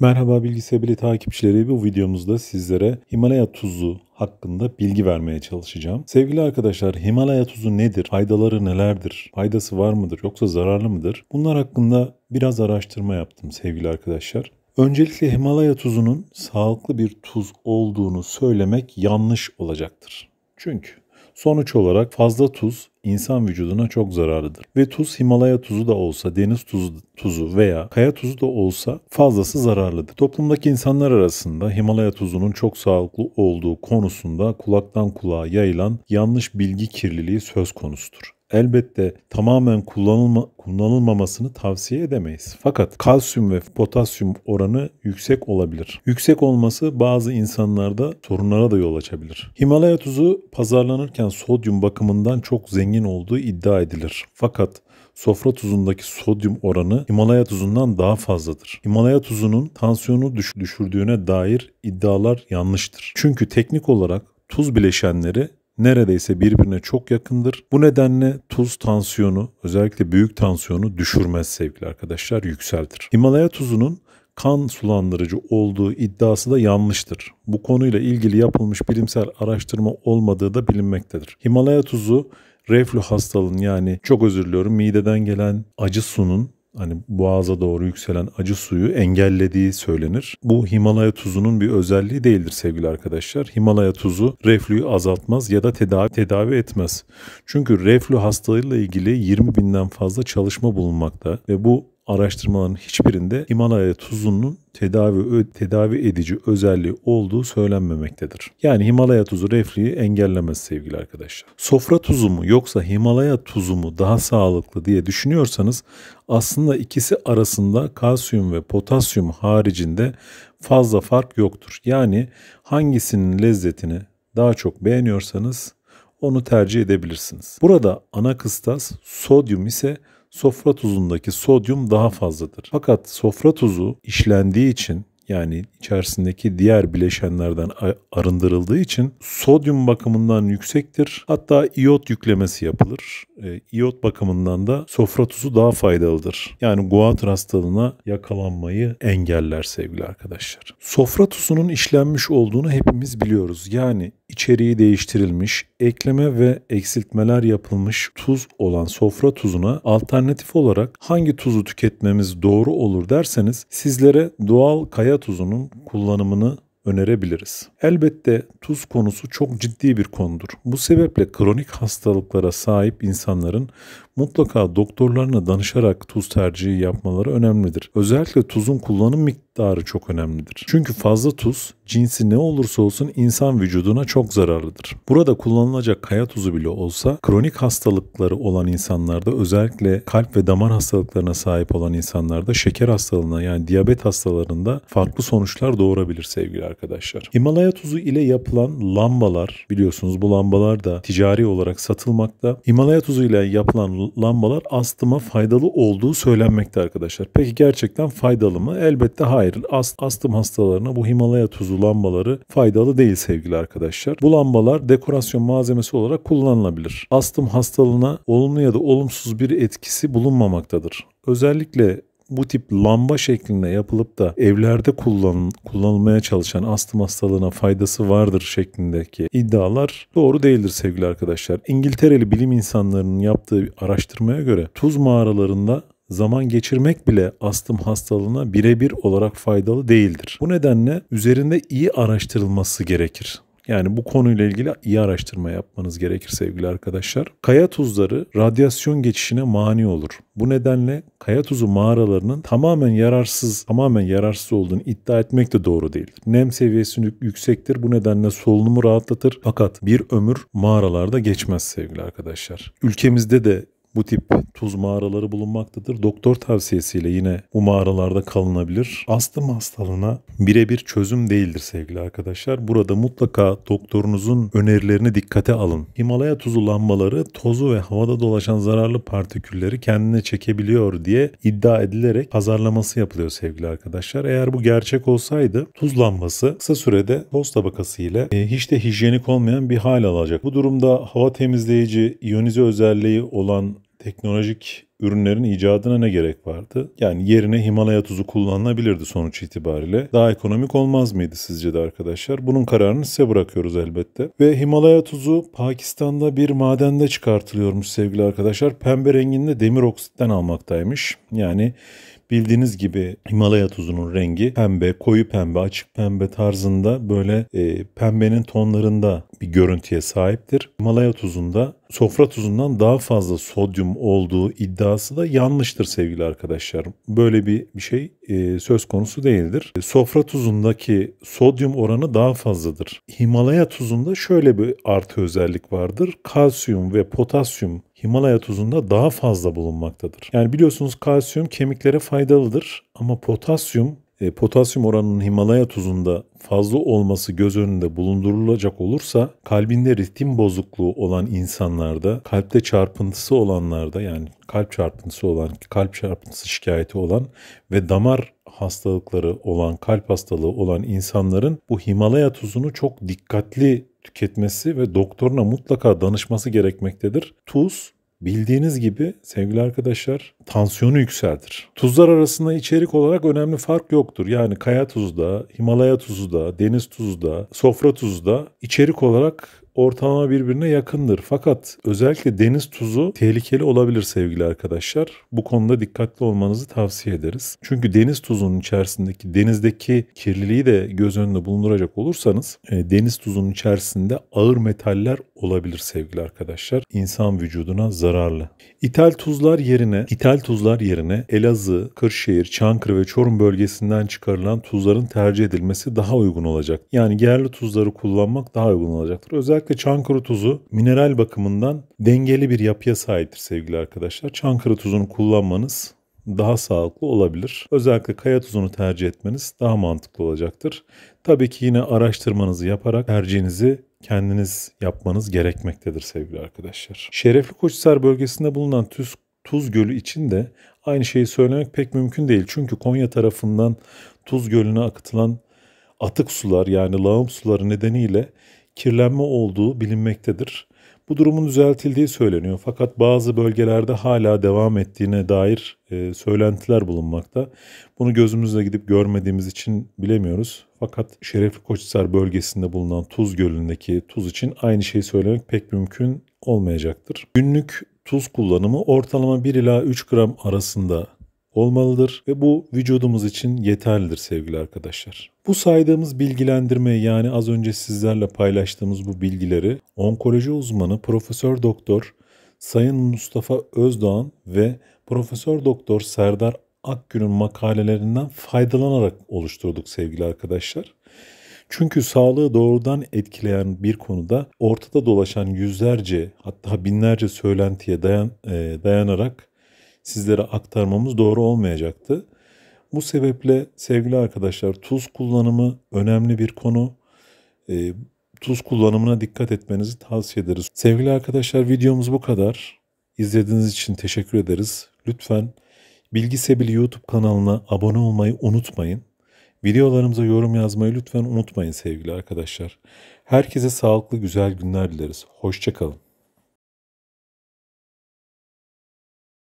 Merhaba Bilgi takipçileri bu videomuzda sizlere Himalaya tuzu hakkında bilgi vermeye çalışacağım. Sevgili arkadaşlar Himalaya tuzu nedir? Faydaları nelerdir? Faydası var mıdır yoksa zararlı mıdır? Bunlar hakkında biraz araştırma yaptım sevgili arkadaşlar. Öncelikle Himalaya tuzunun sağlıklı bir tuz olduğunu söylemek yanlış olacaktır. Çünkü Sonuç olarak fazla tuz insan vücuduna çok zararlıdır. Ve tuz Himalaya tuzu da olsa, deniz tuzu, tuzu veya kaya tuzu da olsa fazlası zararlıdır. Toplumdaki insanlar arasında Himalaya tuzunun çok sağlıklı olduğu konusunda kulaktan kulağa yayılan yanlış bilgi kirliliği söz konusudur elbette tamamen kullanılma, kullanılmamasını tavsiye edemeyiz. Fakat kalsiyum ve potasyum oranı yüksek olabilir. Yüksek olması bazı insanlarda sorunlara da yol açabilir. Himalaya tuzu pazarlanırken sodyum bakımından çok zengin olduğu iddia edilir. Fakat sofra tuzundaki sodyum oranı Himalaya tuzundan daha fazladır. Himalaya tuzunun tansiyonu düşürdüğüne dair iddialar yanlıştır. Çünkü teknik olarak tuz bileşenleri neredeyse birbirine çok yakındır. Bu nedenle tuz tansiyonu özellikle büyük tansiyonu düşürmez sevgili arkadaşlar yükseltir. Himalaya tuzunun kan sulandırıcı olduğu iddiası da yanlıştır. Bu konuyla ilgili yapılmış bilimsel araştırma olmadığı da bilinmektedir. Himalaya tuzu reflü hastalığın yani çok özür diliyorum mideden gelen acı sunun hani boğaza doğru yükselen acı suyu engellediği söylenir. Bu Himalaya tuzunun bir özelliği değildir sevgili arkadaşlar. Himalaya tuzu reflüyü azaltmaz ya da tedavi tedavi etmez. Çünkü reflü hastalığıyla ilgili 20 binden fazla çalışma bulunmakta ve bu araştırmaların hiçbirinde Himalaya tuzunun tedavi tedavi edici özelliği olduğu söylenmemektedir. Yani Himalaya tuzu refliği engellemez sevgili arkadaşlar. Sofra tuzu mu yoksa Himalaya tuzu mu daha sağlıklı diye düşünüyorsanız aslında ikisi arasında kalsiyum ve potasyum haricinde fazla fark yoktur. Yani hangisinin lezzetini daha çok beğeniyorsanız onu tercih edebilirsiniz. Burada ana kıstas sodyum ise sofra tuzundaki sodyum daha fazladır. Fakat sofra tuzu işlendiği için yani içerisindeki diğer bileşenlerden arındırıldığı için sodyum bakımından yüksektir. Hatta iot yüklemesi yapılır. E, iot bakımından da sofra tuzu daha faydalıdır. Yani guatr hastalığına yakalanmayı engeller sevgili arkadaşlar. Sofra tuzunun işlenmiş olduğunu hepimiz biliyoruz. Yani içeriği değiştirilmiş, ekleme ve eksiltmeler yapılmış tuz olan sofra tuzuna alternatif olarak hangi tuzu tüketmemiz doğru olur derseniz sizlere doğal kaya tuzunun kullanımını önerebiliriz. Elbette tuz konusu çok ciddi bir konudur. Bu sebeple kronik hastalıklara sahip insanların mutlaka doktorlarına danışarak tuz tercihi yapmaları önemlidir. Özellikle tuzun kullanım miktarı çok önemlidir. Çünkü fazla tuz cinsi ne olursa olsun insan vücuduna çok zararlıdır. Burada kullanılacak kaya tuzu bile olsa kronik hastalıkları olan insanlarda özellikle kalp ve damar hastalıklarına sahip olan insanlarda şeker hastalığına yani diyabet hastalarında farklı sonuçlar doğurabilir sevgili arkadaşlar. Himalaya tuzu ile yapılan lambalar biliyorsunuz bu lambalar da ticari olarak satılmakta. Himalaya tuzu ile yapılan lambalar astıma faydalı olduğu söylenmekte arkadaşlar. Peki gerçekten faydalı mı? Elbette hayır. Ast, astım hastalarına bu Himalaya tuzu lambaları faydalı değil sevgili arkadaşlar. Bu lambalar dekorasyon malzemesi olarak kullanılabilir. Astım hastalığına olumlu ya da olumsuz bir etkisi bulunmamaktadır. Özellikle bu tip lamba şeklinde yapılıp da evlerde kullan, kullanılmaya çalışan astım hastalığına faydası vardır şeklindeki iddialar doğru değildir sevgili arkadaşlar. İngiltereli bilim insanlarının yaptığı araştırmaya göre tuz mağaralarında zaman geçirmek bile astım hastalığına birebir olarak faydalı değildir. Bu nedenle üzerinde iyi araştırılması gerekir. Yani bu konuyla ilgili iyi araştırma yapmanız gerekir sevgili arkadaşlar. Kaya tuzları radyasyon geçişine mani olur. Bu nedenle kaya tuzu mağaralarının tamamen yararsız, tamamen yararsız olduğunu iddia etmek de doğru değildir. Nem seviyesi yüksektir. Bu nedenle solunumu rahatlatır. Fakat bir ömür mağaralarda geçmez sevgili arkadaşlar. Ülkemizde de bu tip tuz mağaraları bulunmaktadır. Doktor tavsiyesiyle yine bu mağaralarda kalınabilir. Astım hastalığına birebir çözüm değildir sevgili arkadaşlar. Burada mutlaka doktorunuzun önerilerini dikkate alın. Himalaya tuzu lambaları tozu ve havada dolaşan zararlı partikülleri kendine çekebiliyor diye iddia edilerek pazarlaması yapılıyor sevgili arkadaşlar. Eğer bu gerçek olsaydı tuz lambası kısa sürede toz tabakası ile e, hiç de hijyenik olmayan bir hal alacak. Bu durumda hava temizleyici, iyonize özelliği olan teknolojik ürünlerin icadına ne gerek vardı? Yani yerine Himalaya tuzu kullanılabilirdi sonuç itibariyle. Daha ekonomik olmaz mıydı sizce de arkadaşlar? Bunun kararını size bırakıyoruz elbette. Ve Himalaya tuzu Pakistan'da bir madende çıkartılıyormuş sevgili arkadaşlar. Pembe renginde demir oksitten almaktaymış. Yani Bildiğiniz gibi Himalaya tuzunun rengi pembe, koyu pembe, açık pembe tarzında böyle e, pembenin tonlarında bir görüntüye sahiptir. Himalaya tuzunda sofra tuzundan daha fazla sodyum olduğu iddiası da yanlıştır sevgili arkadaşlar. Böyle bir, bir şey e, söz konusu değildir. E, sofra tuzundaki sodyum oranı daha fazladır. Himalaya tuzunda şöyle bir artı özellik vardır. Kalsiyum ve potasyum Himalaya tuzunda daha fazla bulunmaktadır. Yani biliyorsunuz kalsiyum kemiklere faydalıdır ama potasyum e, potasyum oranının Himalaya tuzunda fazla olması göz önünde bulundurulacak olursa kalbinde ritim bozukluğu olan insanlarda, kalpte çarpıntısı olanlarda yani kalp çarpıntısı olan, kalp çarpıntısı şikayeti olan ve damar hastalıkları olan, kalp hastalığı olan insanların bu Himalaya tuzunu çok dikkatli tüketmesi ve doktoruna mutlaka danışması gerekmektedir. Tuz Bildiğiniz gibi sevgili arkadaşlar tansiyonu yükseltir. Tuzlar arasında içerik olarak önemli fark yoktur. Yani kaya tuzu da, Himalaya tuzu da, deniz tuzu da, sofra tuzu da içerik olarak ortalama birbirine yakındır. Fakat özellikle deniz tuzu tehlikeli olabilir sevgili arkadaşlar. Bu konuda dikkatli olmanızı tavsiye ederiz. Çünkü deniz tuzunun içerisindeki denizdeki kirliliği de göz önünde bulunduracak olursanız e, deniz tuzunun içerisinde ağır metaller olabilir sevgili arkadaşlar. İnsan vücuduna zararlı. İthal tuzlar yerine ithal tuzlar yerine Elazığ, Kırşehir, Çankırı ve Çorum bölgesinden çıkarılan tuzların tercih edilmesi daha uygun olacak. Yani yerli tuzları kullanmak daha uygun olacaktır. Özellikle Çankırı tuzu mineral bakımından dengeli bir yapıya sahiptir sevgili arkadaşlar. Çankırı tuzunu kullanmanız daha sağlıklı olabilir. Özellikle kaya tuzunu tercih etmeniz daha mantıklı olacaktır. Tabii ki yine araştırmanızı yaparak tercihinizi kendiniz yapmanız gerekmektedir sevgili arkadaşlar. Şerefli Koçhisar bölgesinde bulunan tuz, tuz gölü için de aynı şeyi söylemek pek mümkün değil. Çünkü Konya tarafından Tuz Gölü'ne akıtılan atık sular yani lağım suları nedeniyle kirlenme olduğu bilinmektedir. Bu durumun düzeltildiği söyleniyor fakat bazı bölgelerde hala devam ettiğine dair e, söylentiler bulunmakta. Bunu gözümüzle gidip görmediğimiz için bilemiyoruz. Fakat Şerefli Koçhisar bölgesinde bulunan Tuz Gölü'ndeki tuz için aynı şeyi söylemek pek mümkün olmayacaktır. Günlük tuz kullanımı ortalama 1 ila 3 gram arasında olmalıdır ve bu vücudumuz için yeterlidir sevgili arkadaşlar. Bu saydığımız bilgilendirme yani az önce sizlerle paylaştığımız bu bilgileri onkoloji uzmanı Profesör Doktor Sayın Mustafa Özdoğan ve Profesör Doktor Serdar Akgün'ün makalelerinden faydalanarak oluşturduk sevgili arkadaşlar. Çünkü sağlığı doğrudan etkileyen bir konuda ortada dolaşan yüzlerce hatta binlerce söylentiye dayan, e, dayanarak sizlere aktarmamız doğru olmayacaktı. Bu sebeple sevgili arkadaşlar tuz kullanımı önemli bir konu. E, tuz kullanımına dikkat etmenizi tavsiye ederiz. Sevgili arkadaşlar videomuz bu kadar. İzlediğiniz için teşekkür ederiz. Lütfen Bilgi Sebil YouTube kanalına abone olmayı unutmayın. Videolarımıza yorum yazmayı lütfen unutmayın sevgili arkadaşlar. Herkese sağlıklı güzel günler dileriz. Hoşçakalın.